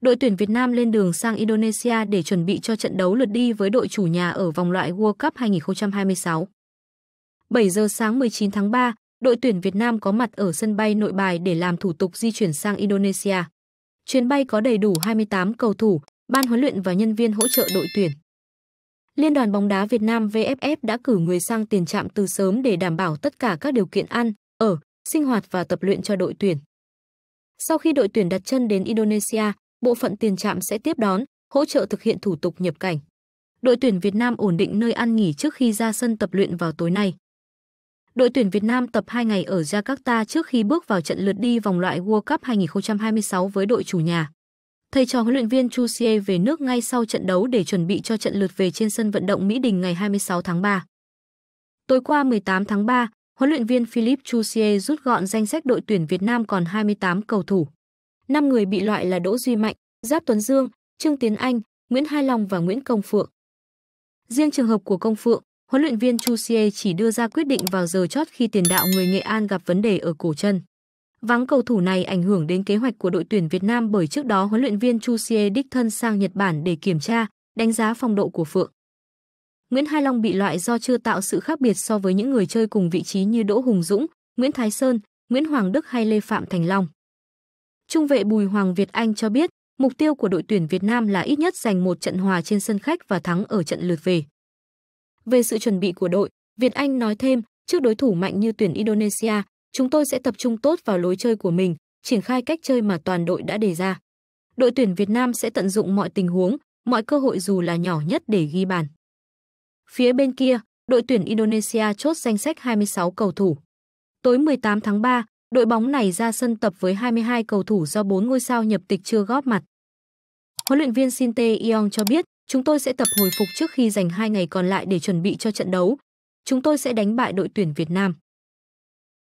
Đội tuyển Việt Nam lên đường sang Indonesia để chuẩn bị cho trận đấu lượt đi với đội chủ nhà ở vòng loại World Cup 2026. 7 giờ sáng 19 tháng 3, đội tuyển Việt Nam có mặt ở sân bay Nội Bài để làm thủ tục di chuyển sang Indonesia. Chuyến bay có đầy đủ 28 cầu thủ, ban huấn luyện và nhân viên hỗ trợ đội tuyển. Liên đoàn bóng đá Việt Nam VFF đã cử người sang tiền trạm từ sớm để đảm bảo tất cả các điều kiện ăn, ở, sinh hoạt và tập luyện cho đội tuyển. Sau khi đội tuyển đặt chân đến Indonesia, bộ phận tiền trạm sẽ tiếp đón, hỗ trợ thực hiện thủ tục nhập cảnh. Đội tuyển Việt Nam ổn định nơi ăn nghỉ trước khi ra sân tập luyện vào tối nay. Đội tuyển Việt Nam tập 2 ngày ở Jakarta trước khi bước vào trận lượt đi vòng loại World Cup 2026 với đội chủ nhà. Thầy trò huấn luyện viên Chu Xie về nước ngay sau trận đấu để chuẩn bị cho trận lượt về trên sân vận động Mỹ Đình ngày 26 tháng 3. Tối qua 18 tháng 3, huấn luyện viên Philip Chusier rút gọn danh sách đội tuyển Việt Nam còn 28 cầu thủ. 5 người bị loại là Đỗ Duy Mạnh, Giáp Tuấn Dương, Trương Tiến Anh, Nguyễn Hai Long và Nguyễn Công Phượng. Riêng trường hợp của Công Phượng, huấn luyện viên Chusier chỉ đưa ra quyết định vào giờ chót khi tiền đạo người Nghệ An gặp vấn đề ở cổ chân. Vắng cầu thủ này ảnh hưởng đến kế hoạch của đội tuyển Việt Nam bởi trước đó huấn luyện viên Chusier đích thân sang Nhật Bản để kiểm tra, đánh giá phong độ của Phượng. Nguyễn Hai Long bị loại do chưa tạo sự khác biệt so với những người chơi cùng vị trí như Đỗ Hùng Dũng, Nguyễn Thái Sơn, Nguyễn Hoàng Đức hay Lê Phạm Thành Long. Trung vệ Bùi Hoàng Việt Anh cho biết, mục tiêu của đội tuyển Việt Nam là ít nhất giành một trận hòa trên sân khách và thắng ở trận lượt về. Về sự chuẩn bị của đội, Việt Anh nói thêm, trước đối thủ mạnh như tuyển Indonesia, chúng tôi sẽ tập trung tốt vào lối chơi của mình, triển khai cách chơi mà toàn đội đã đề ra. Đội tuyển Việt Nam sẽ tận dụng mọi tình huống, mọi cơ hội dù là nhỏ nhất để ghi bàn. Phía bên kia, đội tuyển Indonesia chốt danh sách 26 cầu thủ. Tối 18 tháng 3, đội bóng này ra sân tập với 22 cầu thủ do 4 ngôi sao nhập tịch chưa góp mặt. Huấn luyện viên Sinte Iong cho biết, chúng tôi sẽ tập hồi phục trước khi dành 2 ngày còn lại để chuẩn bị cho trận đấu. Chúng tôi sẽ đánh bại đội tuyển Việt Nam.